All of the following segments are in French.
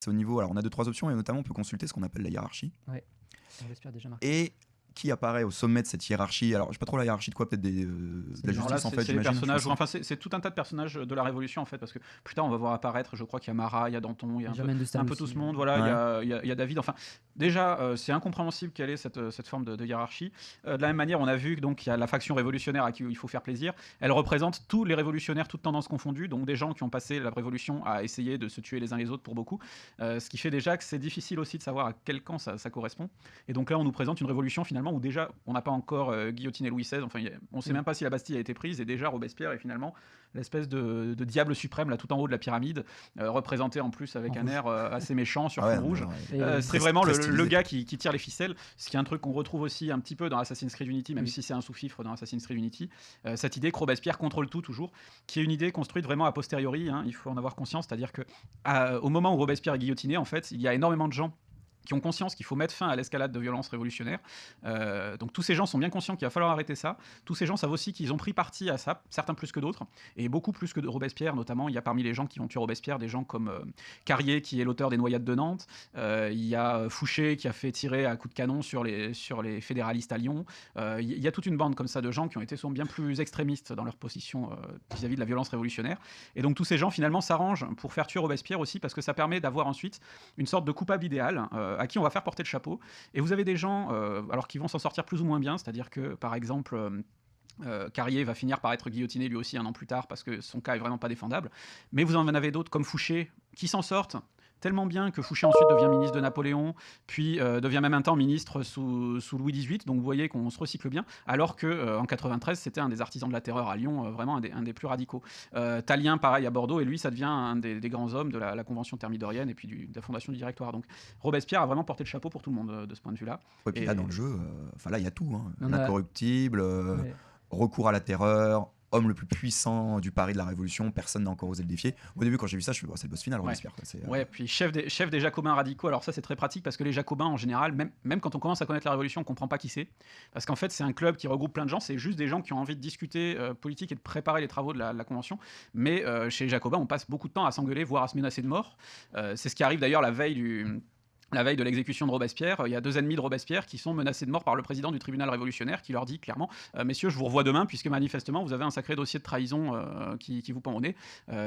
C'est au niveau. Alors, on a deux, trois options et notamment, on peut consulter ce qu'on appelle la hiérarchie. Ouais. On Et qui apparaît au sommet de cette hiérarchie Alors, je sais pas trop la hiérarchie de quoi, peut-être des, euh, en fait. C'est personnages, enfin, c'est tout un tas de personnages de la Révolution en fait, parce que plus tard on va voir apparaître, je crois qu'il y a Mara il y a Danton, il y a un, peu, tout ce monde, voilà, il, y a, David. Enfin, déjà, euh, c'est incompréhensible quelle est cette, euh, cette forme de, hiérarchie. de la même manière, on a vu donc il y a la faction révolutionnaire à qui il faut faire plaisir. Elle représente tous les révolutionnaires, toutes tendances confondues, donc des gens qui ont passé la Révolution à essayer de se tuer les uns les autres pour beaucoup, ce qui fait déjà que c'est difficile aussi de savoir à quel camp ça, ça correspond. Et donc là, on nous présente une révolution finalement où déjà, on n'a pas encore euh, guillotiné Louis XVI, enfin, on ne sait mm. même pas si la Bastille a été prise, et déjà, Robespierre est finalement l'espèce de, diable suprême, là, tout en haut de la pyramide, euh, représenté en plus avec un air euh, assez méchant sur ah fond rouge. c'est vraiment le, gars qui, tire les ficelles, ce qui est un truc qu'on retrouve aussi un petit peu dans Assassin's Creed Unity, même mm. si c'est un sous-fifre dans Assassin's Creed Unity, cette idée que Robespierre contrôle tout toujours, qui est une idée construite vraiment a posteriori, hein, il faut en avoir conscience, c'est-à-dire que au moment où Robespierre est guillotiné, en fait, il y a énormément de gens qui ont conscience qu'il faut mettre fin à l'escalade de violence révolutionnaire. Euh, donc tous ces gens sont bien conscients qu'il va falloir arrêter ça. Tous ces gens savent aussi qu'ils ont pris parti à ça, certains plus que d'autres, et beaucoup plus que de Robespierre notamment. Il y a parmi les gens qui vont tuer Robespierre des gens comme euh, Carrier, qui est l'auteur des noyades de Nantes. Euh, il y a Fouché, qui a fait tirer à coups de canon sur les, sur les fédéralistes à Lyon. il y a toute une bande comme ça de gens qui ont été souvent bien plus extrémistes dans leur position vis-à-vis -vis de la violence révolutionnaire. Et donc tous ces gens finalement s'arrangent pour faire tuer Robespierre aussi, parce que ça permet d'avoir ensuite une sorte de coupable idéal à qui on va faire porter le chapeau. Et vous avez des gens, euh, alors qui vont s'en sortir plus ou moins bien, c'est-à-dire que, par exemple, euh, euh, Carrier va finir par être guillotiné lui aussi un an plus tard parce que son cas est vraiment pas défendable. Mais vous en avez d'autres comme Fouché qui s'en sortent tellement bien que Fouché ensuite devient ministre de Napoléon, puis euh, devient même un temps ministre sous, Louis XVIII. Donc vous voyez qu'on se recycle bien, alors que 1993, euh, en 93 c'était un des artisans de la terreur à Lyon, euh, vraiment un des, plus radicaux. Talien pareil à Bordeaux et lui ça devient un des, grands hommes de la, Convention thermidorienne et puis de la fondation du Directoire. Donc Robespierre a vraiment porté le chapeau pour tout le monde de ce point de vue-là. et puis là dans le jeu, enfin là il y a tout, hein. Recours à la terreur, homme le plus puissant du Paris de la Révolution, personne n'a encore osé le défier. Au début, quand j'ai vu ça, je me suis dit, oh, c'est le boss final, on espère. Euh, ouais, puis chef des, chefs des Jacobins radicaux, alors ça c'est très pratique parce que les Jacobins en général, même, même quand on commence à connaître la Révolution, on comprend pas qui c'est. Parce qu'en fait, c'est un club qui regroupe plein de gens, c'est juste des gens qui ont envie de discuter euh, politique et de préparer les travaux de la, Convention. Mais euh, chez les Jacobins, on passe beaucoup de temps à s'engueuler, voire à se menacer de mort. c'est ce qui arrive d'ailleurs la veille du la veille de l'exécution de Robespierre, il y a deux ennemis de Robespierre qui sont menacés de mort par le président du tribunal révolutionnaire qui leur dit clairement euh, Messieurs, je vous revois demain, puisque manifestement vous avez un sacré dossier de trahison euh, qui, vous pend au euh, nez.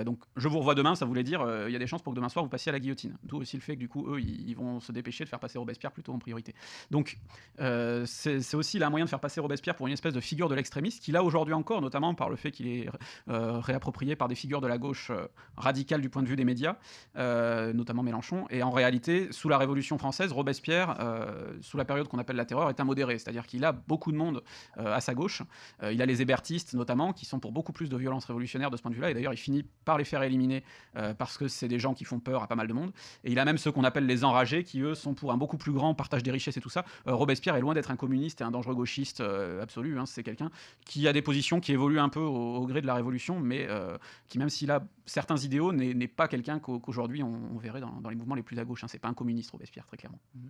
donc je vous revois demain, ça voulait dire il y a des chances pour que demain soir vous passiez à la guillotine. D'où aussi le fait que du coup, eux, ils, vont se dépêcher de faire passer Robespierre plutôt en priorité. Donc c'est aussi là un moyen de faire passer Robespierre pour une espèce de figure de l'extrémiste qu'il a aujourd'hui encore, notamment par le fait qu'il est réapproprié par des figures de la gauche radicale du point de vue des médias, notamment Mélenchon. Et en réalité, sous la révolution, Révolution française, Robespierre, euh, sous la période qu'on appelle la terreur, est un modéré, c'est-à-dire qu'il a beaucoup de monde euh, à sa gauche. Euh, il a les hébertistes notamment, qui sont pour beaucoup plus de violence révolutionnaires de ce point de vue-là, et d'ailleurs il finit par les faire éliminer parce que c'est des gens qui font peur à pas mal de monde. Et il a même ceux qu'on appelle les enragés, qui eux sont pour un beaucoup plus grand partage des richesses et tout ça. Robespierre est loin d'être un communiste et un dangereux gauchiste absolu, hein, c'est quelqu'un qui a des positions qui évoluent un peu au, gré de la Révolution, mais qui même s'il a certains idéaux, n'est pas quelqu'un qu'aujourd'hui on, verrait dans, les mouvements les plus à gauche. Hein. c'est pas un communiste, Robespierre, très clairement. Mmh.